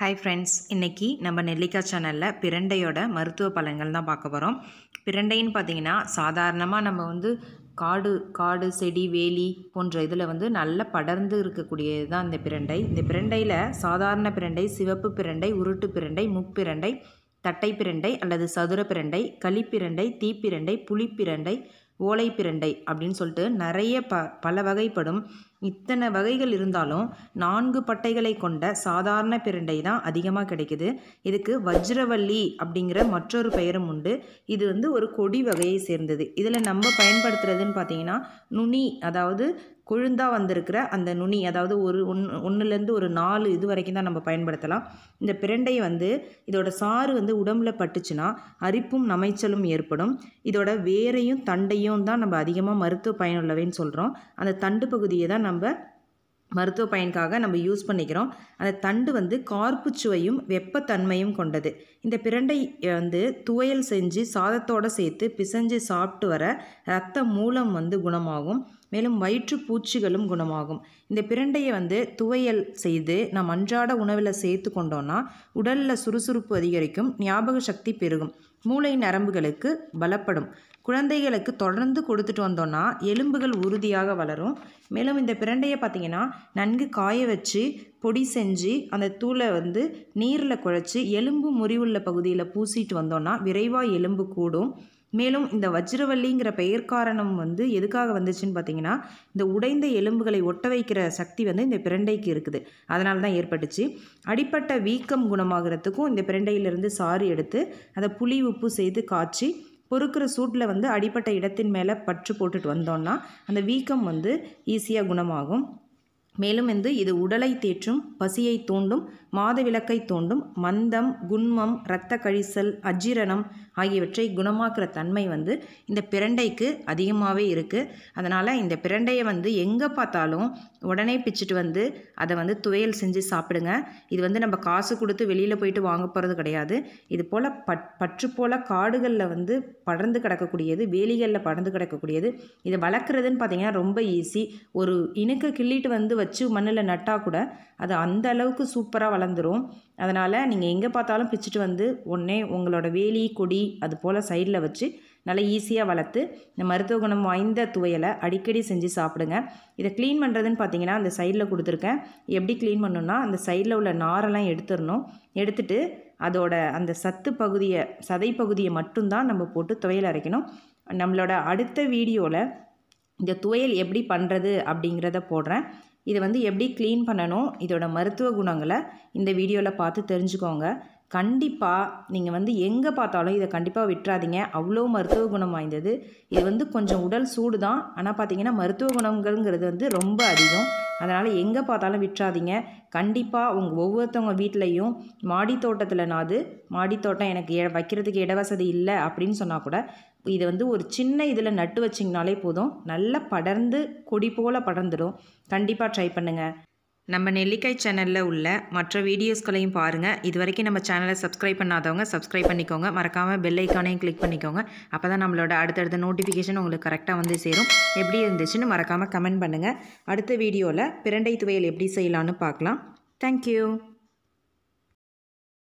hi friends இன்றைக்கி நம்ம நெல்லிக்காய் சேனலில் பிரண்டையோட மருத்துவ பலன்கள் தான் பார்க்க போகிறோம் பிரண்டைன்னு பார்த்தீங்கன்னா சாதாரணமாக நம்ம வந்து காடு காடு செடி வேலி போன்ற இதில் வந்து நல்ல படர்ந்து இருக்கக்கூடியது தான் இந்த பிரண்டை இந்த பிரண்டையில் சாதாரண பிரண்டை சிவப்பு பிரண்டை உருட்டு பிரண்டை முப்பிரண்டை தட்டை பிரண்டை அல்லது சதுர பிரண்டை களிப்பிரண்டை தீப்பிரண்டை புளிப்பிரண்டை ஓலை பிரண்டை அப்படின்னு சொல்லிட்டு நிறைய ப பல வகைப்படும் இத்தனை வகைகள் இருந்தாலும் நான்கு பட்டைகளை கொண்ட சாதாரண பிரண்டை தான் அதிகமாக கிடைக்குது இதுக்கு வஜ்ரவல்லி அப்படிங்கிற மற்றொரு பெயரும் உண்டு இது வந்து ஒரு கொடி வகையை சேர்ந்தது இதில் நம்ம பயன்படுத்துகிறதுன்னு பார்த்தீங்கன்னா நுனி அதாவது கொழுந்தா வந்திருக்கிற அந்த நுனி அதாவது ஒரு ஒன்று ஒன்றுலேருந்து ஒரு நாலு இது வரைக்கும் தான் நம்ம பயன்படுத்தலாம் இந்த பிரண்டை வந்து இதோட சாறு வந்து உடம்புல பட்டுச்சுன்னா அரிப்பும் நமைச்சலும் ஏற்படும் இதோட வேரையும் தண்டையும் தான் நம்ம அதிகமாக மருத்துவ பயனுள்ளவைன்னு சொல்கிறோம் அந்த தண்டு பகுதியை தான் நம்ம மருத்துவ பயனுக்காக நம்ம யூஸ் பண்ணிக்கிறோம் அந்த தண்டு வந்து கார்ப்பு சுவையும் வெப்பத்தன்மையும் கொண்டது இந்த பிரண்டை வந்து துவையல் செஞ்சு சாதத்தோடு சேர்த்து பிசைஞ்சு சாப்பிட்டு வர ரத்த மூலம் வந்து குணமாகும் மேலும் வயிற்றுப்பூச்சிகளும் குணமாகும் இந்த பிரண்டையை வந்து துவையல் செய்து நாம் அன்றாட உணவில் சேர்த்து கொண்டோன்னா உடலில் சுறுசுறுப்பு அதிகரிக்கும் ஞாபக சக்தி பெருகும் மூளை நரம்புகளுக்கு பலப்படும் குழந்தைகளுக்கு தொடர்ந்து கொடுத்துட்டு வந்தோம்னா எலும்புகள் உறுதியாக வளரும் மேலும் இந்த பிரண்டையை பார்த்திங்கன்னா நன்கு காய வச்சு பொடி செஞ்சு அந்த தூளை வந்து நீரில் குழச்சி எலும்பு முறிவுள்ள பகுதியில் பூசிட்டு வந்தோம்னா விரைவாக எலும்பு கூடும் மேலும் இந்த வஜ்ரவல்லிங்கிற பெயர் காரணம் வந்து எதுக்காக வந்துச்சுன்னு பார்த்தீங்கன்னா இந்த உடைந்த எலும்புகளை ஒட்ட வைக்கிற சக்தி வந்து இந்த பிரண்டைக்கு இருக்குது அதனால தான் ஏற்பட்டுச்சு அடிப்பட்ட வீக்கம் குணமாகிறதுக்கும் இந்த பிரண்டையிலிருந்து சாறு எடுத்து அதை புளி உப்பு செய்து காய்ச்சி பொறுக்கிற சூட்டில் வந்து அடிப்பட்ட இடத்தின் மேலே பற்று போட்டுட்டு வந்தோன்னா அந்த வீக்கம் வந்து ஈஸியாக குணமாகும் மேலும் வந்து இது உடலை தேற்றும் பசியை தூண்டும் மாதவிலக்கை தூண்டும் மந்தம் குண்மம் இரத்த கழிசல் அஜீரணம் ஆகியவற்றை குணமாக்குற தன்மை வந்து இந்த பிரண்டைக்கு அதிகமாகவே இருக்குது அதனால் இந்த பிரண்டையை வந்து எங்கே பார்த்தாலும் உடனே பிச்சுட்டு வந்து அதை வந்து துவையல் செஞ்சு சாப்பிடுங்க இது வந்து நம்ம காசு கொடுத்து வெளியில் போயிட்டு வாங்க போகிறது கிடையாது இது போல் பட் பற்று போல் காடுகளில் வந்து படர்ந்து கிடக்கக்கூடியது வேலிகளில் படர்ந்து கிடக்கக்கூடியது இதை வளர்க்குறதுன்னு பார்த்திங்கன்னா ரொம்ப ஈஸி ஒரு இணுக்க கிள்ளிட்டு வந்து வச்சு மண்ணில் நட்டால் கூட அது அந்த அளவுக்கு சூப்பராக வளர்ந்துடும் அதனால் நீங்கள் எங்கே பார்த்தாலும் பிச்சுட்டு வந்து ஒன்றே உங்களோட வேலி கொடி அது போல் சைடில் வச்சு நல்லா ஈஸியாக வளர்த்து இந்த மருத்துவ குணம் வாய்ந்த துவையலை அடிக்கடி செஞ்சு சாப்பிடுங்க இதை க்ளீன் பண்ணுறதுன்னு பார்த்தீங்கன்னா அந்த சைடில் கொடுத்துருக்கேன் எப்படி க்ளீன் பண்ணணும்னா அந்த சைடில் உள்ள நாரெல்லாம் எடுத்துடணும் எடுத்துட்டு அதோட அந்த சத்து பகுதியை சதை பகுதியை மட்டும்தான் நம்ம போட்டு துவையல் அரைக்கணும் நம்மளோட அடுத்த வீடியோவில் இந்த துவையல் எப்படி பண்ணுறது அப்படிங்கிறத போடுறேன் இதை வந்து எப்படி க்ளீன் பண்ணணும் இதோட மருத்துவ குணங்களை இந்த வீடியோவில் பார்த்து தெரிஞ்சுக்கோங்க கண்டிப்பாக நீங்கள் வந்து எங்கே பார்த்தாலும் இதை கண்டிப்பாக விட்டுறாதீங்க அவ்வளோ மருத்துவ குணம் வாய்ந்தது இது வந்து கொஞ்சம் உடல் சூடு தான் ஆனால் பார்த்தீங்கன்னா மருத்துவ குணங்கள்ங்கிறது வந்து ரொம்ப அதிகம் அதனால் எங்கே பார்த்தாலும் விட்டுறாதீங்க கண்டிப்பாக உங்கள் ஒவ்வொருத்தவங்க வீட்லேயும் மாடி தோட்டத்தில்னாது மாடி தோட்டம் எனக்கு வைக்கிறதுக்கு இடவசதி இல்லை அப்படின்னு சொன்னால் கூட இதை வந்து ஒரு சின்ன இதில் நட்டு வச்சிங்கனாலே போதும் நல்லா படர்ந்து கொடி போல் படர்ந்துடும் கண்டிப்பாக ட்ரை பண்ணுங்கள் நம்ம நெல்லிக்காய் சேனலில் உள்ள மற்ற வீடியோஸ்களையும் பாருங்கள் இது வரைக்கும் நம்ம சேனலை சப்ஸ்கிரைப் பண்ணாதவங்க சப்ஸ்கிரைப் பண்ணிக்கோங்க மறக்காமல் பெல் ஐக்கானையும் கிளிக் பண்ணிக்கோங்க அப்போ தான் நம்மளோட அடுத்தடுத்த நோட்டிஃபிகேஷன் உங்களுக்கு கரெக்டாக வந்து சேரும் எப்படி இருந்துச்சுன்னு மறக்காமல் கமெண்ட் பண்ணுங்கள் அடுத்த வீடியோவில் பிரண்டை துவையல் எப்படி செய்யலான்னு பார்க்கலாம் தேங்க்யூ